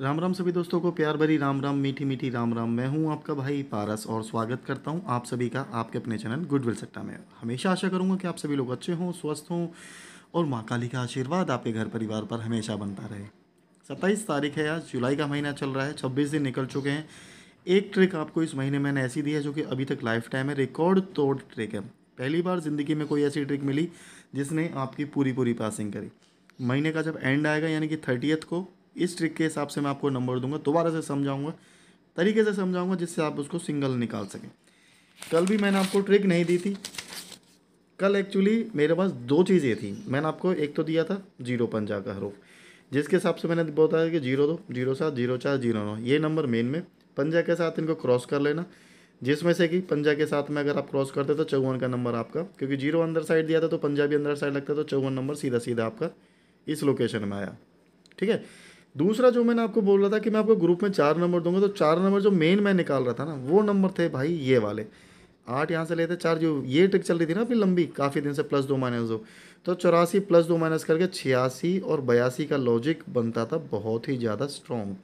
राम राम सभी दोस्तों को प्यार भरी राम राम मीठी मीठी राम राम मैं हूं आपका भाई पारस और स्वागत करता हूं आप सभी का आपके अपने चैनल गुडविल सट्टा में हमेशा आशा करूंगा कि आप सभी लोग अच्छे हों स्वस्थ हों और माँ काली का आशीर्वाद आपके घर परिवार पर हमेशा बनता रहे सत्ताईस तारीख है आज जुलाई का महीना चल रहा है छब्बीस दिन निकल चुके हैं एक ट्रिक आपको इस महीने मैंने ऐसी दी है जो कि अभी तक लाइफ टाइम है रिकॉर्ड तोड़ ट्रिक है पहली बार ज़िंदगी में कोई ऐसी ट्रिक मिली जिसने आपकी पूरी पूरी पासिंग करी महीने का जब एंड आएगा यानी कि थर्टियथ को इस ट्रिक के हिसाब से मैं आपको नंबर दूंगा दोबारा से समझाऊंगा तरीके से समझाऊंगा जिससे आप उसको सिंगल निकाल सकें कल भी मैंने आपको ट्रिक नहीं दी थी कल एक्चुअली मेरे पास दो चीज़ें थी मैंने आपको एक तो दिया था जीरो पंजा का हरूफ जिसके हिसाब से मैंने बताया कि जीरो दो जीरो सात जीरो चार जीरो नौ ये नंबर मेन में पंजा के साथ इनको क्रॉस कर लेना जिसमें से कि पंजा के साथ में अगर आप क्रॉस करते तो चौवन का नंबर आपका क्योंकि जीरो अंदर साइड दिया था तो पंजाबी अंदर साइड लगता तो चौवन नंबर सीधा सीधा आपका इस लोकेशन में आया ठीक है दूसरा जो मैंने आपको बोल रहा था कि मैं आपको ग्रुप में चार नंबर दूंगा तो चार नंबर जो मेन मैं निकाल रहा था ना वो नंबर थे भाई ये वाले आठ यहाँ से लेते चार जो ये ट्रिक चल रही थी ना अपनी लंबी काफ़ी दिन से प्लस दो माइनस दो तो चौरासी प्लस दो माइनस करके छियासी और बयासी का लॉजिक बनता था बहुत ही ज़्यादा स्ट्रॉन्ग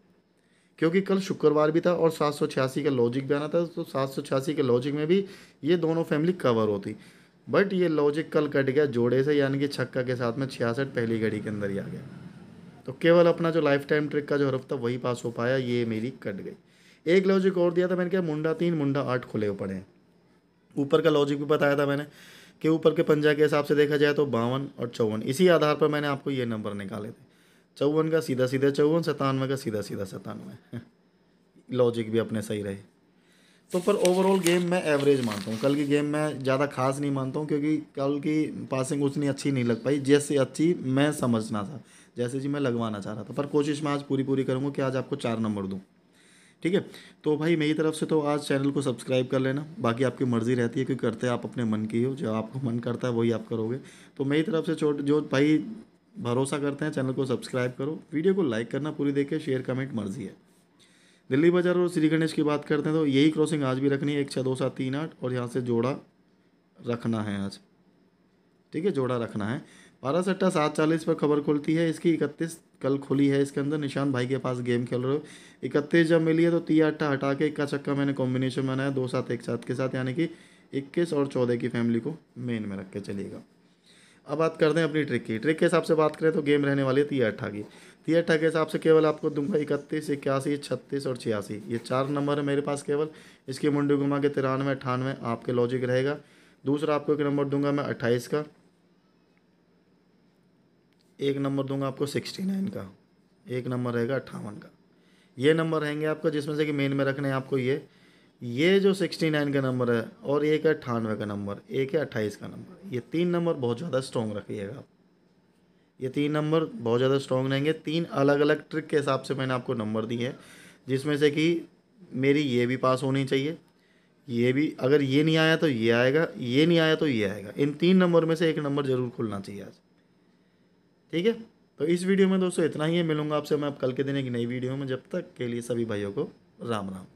क्योंकि कल शुक्रवार भी था और सात सौ छियासी का लॉजिक भी आना था तो सात सौ छियासी के लॉजिक में भी ये दोनों फैमिली कवर होती बट ये लॉजिक कल कट गया जोड़े से यानी कि छक्का के साथ में छियासठ पहली घड़ी के अंदर ही आ गया तो केवल अपना जो लाइफ टाइम ट्रिक का जो हरफ था वही पास हो पाया ये मेरी कट गई एक लॉजिक और दिया था मैंने क्या मुंडा तीन मुंडा आठ खुले हुए पड़े हैं ऊपर का लॉजिक भी बताया था मैंने कि ऊपर के पंजा के हिसाब से देखा जाए तो बावन और चौवन इसी आधार पर मैंने आपको ये नंबर निकाले थे चौवन का सीधा सीधा चौवन सतानवे का सीधा सीधा सतानवे लॉजिक भी अपने सही रहे तो पर ओवरऑल गेम मैं एवरेज मानता हूँ कल की गेम मैं ज़्यादा खास नहीं मानता हूँ क्योंकि कल की पासिंग उतनी अच्छी नहीं लग पाई जैसे अच्छी मैं समझना था जैसे जी मैं लगवाना चाह रहा था पर कोशिश मैं आज पूरी पूरी करूँगा कि आज आपको चार नंबर दूँ ठीक है तो भाई मेरी तरफ से तो आज चैनल को सब्सक्राइब कर लेना बाकी आपकी मर्ज़ी रहती है क्योंकि करते आप अपने मन की हो जो आपको मन करता है वही आप करोगे तो मेरी तरफ से छोट जो भाई भरोसा करते हैं चैनल को सब्सक्राइब करो वीडियो को लाइक करना पूरी देखे शेयर कमेंट मर्जी है दिल्ली बाजार और श्री गणेश की बात करते हैं तो यही क्रॉसिंग आज भी रखनी है एक छः दो सात तीन आठ और यहाँ से जोड़ा रखना है आज ठीक है जोड़ा रखना है बारह सट्टा सात चालीस पर खबर खुलती है इसकी इकतीस कल खुली है इसके अंदर निशान भाई के पास गेम खेल रहे हो इकतीस जब मिली है तो तीन अट्ठा हटा के इक्का छक्का मैंने कॉम्बिनेशन बनाया दो साथ एक साथ के साथ यानी कि इक्कीस और चौदह की फैमिली को मेन में रख के चलिएगा अब बात करते हैं अपनी ट्रिक की ट्रिक के हिसाब से बात करें तो गेम रहने वाली है तीन अट्ठा की तीन अट्ठा के हिसाब से केवल आपको दूंगा इकतीस इक्यासी छत्तीस और छियासी ये चार नंबर है मेरे पास केवल इसकी मुंडी घुमा के तिरानवे अठानवे आपके लॉजिक रहेगा दूसरा आपको एक नंबर दूंगा मैं अट्ठाईस का एक नंबर दूंगा आपको सिक्सटी नाइन का एक नंबर रहेगा अट्ठावन का ये नंबर रहेंगे आपका जिसमें से कि मेन में रखना है आपको ये ये जो सिक्सटी नाइन का नंबर है और एक है अट्ठानवे का नंबर एक है अट्ठाईस का नंबर ये तीन नंबर बहुत ज़्यादा स्ट्रॉन्ग रखिएगा आप ये तीन नंबर बहुत ज़्यादा स्ट्रॉन्ग रहेंगे तीन अलग अलग ट्रिक के हिसाब से मैंने आपको नंबर दिए हैं जिसमें से कि मेरी ये भी पास होनी चाहिए ये भी अगर ये नहीं आया तो ये आएगा ये नहीं आया तो ये आएगा इन तीन नंबर में से एक नंबर ज़रूर खुलना चाहिए आज ठीक है तो इस वीडियो में दोस्तों इतना ही है मिलूंगा आपसे मैं अब कल के दिन एक नई वीडियो में जब तक के लिए सभी भाइयों को राम राम